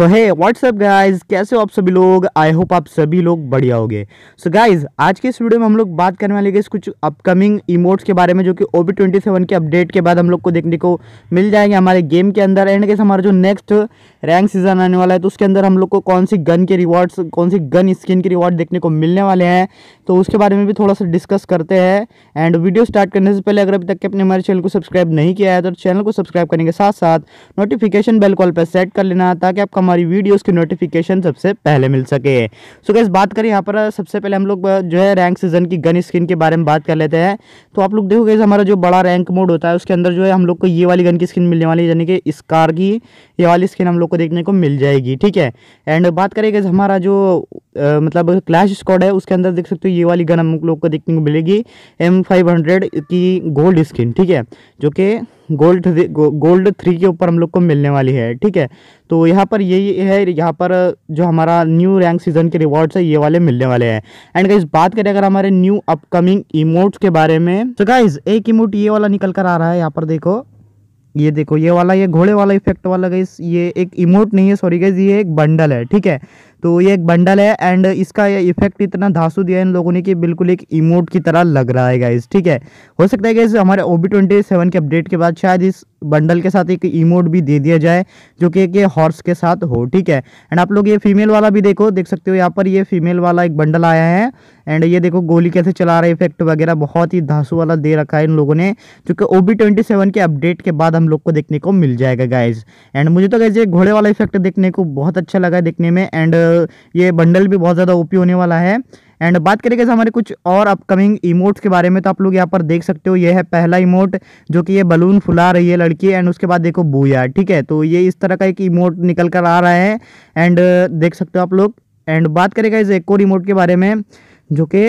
तो है what's up guys कैसे हो आप सभी लोग आई होप आप सभी लोग बढ़िया होंगे सो गाइज आज के इस वीडियो में हम लोग बात करने वाले कुछ अपकमिंग इमोट्स के बारे में जो कि ओ बी ट्वेंटी सेवन के अपडेट के बाद हम लोग को देखने को मिल जाएंगे हमारे गेम के अंदर एंड कैसे हमारा जो नेक्स्ट रैंक सीजन आने वाला है तो उसके अंदर हम लोग को कौन सी गन के रिवॉर्ड्स कौन सी गन स्किन के रिवॉर्ड देखने को मिलने वाले हैं तो उसके बारे में भी थोड़ा सा डिस्कस करते हैं एंड वीडियो स्टार्ट करने से पहले अगर अभी तक के अपने हमारे चैनल को सब्सक्राइब नहीं किया है तो चैनल को सब्सक्राइब करने के साथ साथ नोटिफिकेशन बेल कॉल पर सेट कर लेना ताकि आपका हमारी वीडियोस की नोटिफिकेशन सबसे पहले मिल सके सो गैस बात करें यहाँ पर सबसे पहले हम लोग जो है रैंक सीजन की गन स्किन के बारे में बात कर लेते हैं तो आप लोग देखोगे हमारा जो बड़ा रैंक मोड होता है उसके अंदर जो है हम लोग को ये वाली गन की स्किन मिलने वाली है यानी कि स्कार की ये वाली स्किन हम लोग को देखने को मिल जाएगी ठीक है एंड बात करें गैस हमारा जो मतलब क्लैश स्कॉड है उसके अंदर देख सकते हो ये वाली गन हम लोग को देखने को मिलेगी एम फाइव हंड्रेड की गोल्ड स्किन ठीक है जो कि गोल्ड गो, गोल्ड थ्री के ऊपर हम लोग को मिलने वाली है ठीक है तो यहाँ पर यही है यहाँ पर जो हमारा न्यू रैंक सीजन के रिवॉर्ड्स है ये वाले मिलने वाले हैं एंड गाइज बात करें अगर हमारे न्यू अपकमिंग इमोट्स के बारे में तो गाइज एक इमोट ये वाला निकल कर आ रहा है यहाँ पर देखो ये देखो ये वाला ये घोड़े वाला इफेक्ट वाला गाइज ये एक इमोट नहीं है सॉरी गाइज ये एक बंडल है ठीक है तो ये एक बंडल है एंड इसका ये इफेक्ट इतना धासु दिया है इन लोगों ने कि बिल्कुल एक इमोट की तरह लग रहा है गाइज ठीक है हो सकता है गाइज हमारे ओ बी ट्वेंटी सेवन के अपडेट के बाद शायद इस बंडल के साथ एक इमोट भी दे दिया जाए जो कि एक हॉर्स के साथ हो ठीक है एंड आप लोग ये फीमेल वाला भी देखो देख सकते हो यहाँ पर ये फीमेल वाला एक बंडल आया है एंड ये देखो गोली कैसे चला रहा है इफेक्ट वगैरह बहुत ही धासु वाला दे रखा है इन लोगों ने जो कि ओ बी ट्वेंटी सेवन के अपडेट के बाद हम लोग को देखने को मिल जाएगा गाइज एंड मुझे तो गाइज ये घोड़े वाला इफेक्ट देखने को बहुत अच्छा लगा देखने में एंड ये बंडल भी बहुत ज़्यादा ओपी होने वाला है एंड बात करेंगे हमारे कुछ और अपकमिंग इमोट्स के बारे में तो आप लोग यहाँ पर देख सकते हो ये है पहला इमोट जो कि ये बलून फुला रही है लड़की एंड उसके बाद देखो बूया ठीक है तो ये इस तरह का एक इमोट निकल कर आ रहा है एंड देख सकते हो आप लोग एंड बात करेगा इस एक और इमोट के बारे में जो कि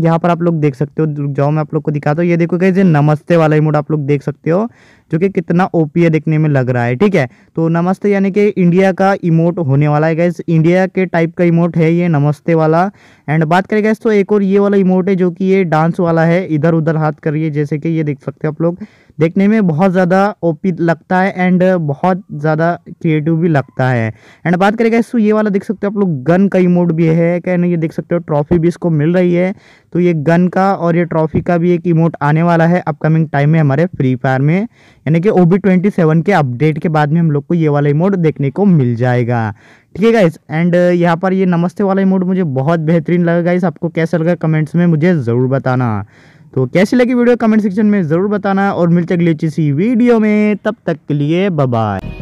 यहाँ पर आप लोग देख सकते हो रुक जाओ मैं आप लोग को दिखाता हूँ ये देखो गाइज नमस्ते वाला इमोट आप लोग देख सकते हो जो कि कितना ओपी है देखने में लग रहा है ठीक है तो नमस्ते यानी कि इंडिया का इमोट होने वाला है गैस इंडिया के टाइप का इमोट है ये नमस्ते वाला एंड बात करें गैस तो एक और ये वाला इमोट है जो कि ये डांस वाला है इधर उधर हाथ करिए जैसे कि ये देख सकते हो आप लोग देखने में बहुत ज़्यादा ओपी लगता है एंड बहुत ज़्यादा क्रिएटिव भी लगता है एंड बात करें गैस तो ये वाला देख सकते हो आप लोग गन का इमोट भी है क्या ये देख सकते हो ट्रॉफी भी इसको मिल रही है तो ये गन का और ये ट्रॉफी का भी एक इमोट आने वाला है अपकमिंग टाइम में हमारे फ्री फायर में यानी कि ओ बी ट्वेंटी सेवन के अपडेट के बाद में हम लोग को ये वाला इमोट देखने को मिल जाएगा ठीक है गाइस एंड uh, यहाँ पर ये नमस्ते वाला इमोट मुझे बहुत बेहतरीन लगा गाइस आपको कैसा लगा कमेंट्स में मुझे ज़रूर बताना तो कैसी लगी वीडियो कमेंट सेक्शन में ज़रूर बताना और मिलते अगली अच्छी सी वीडियो में तब तक के लिए बाय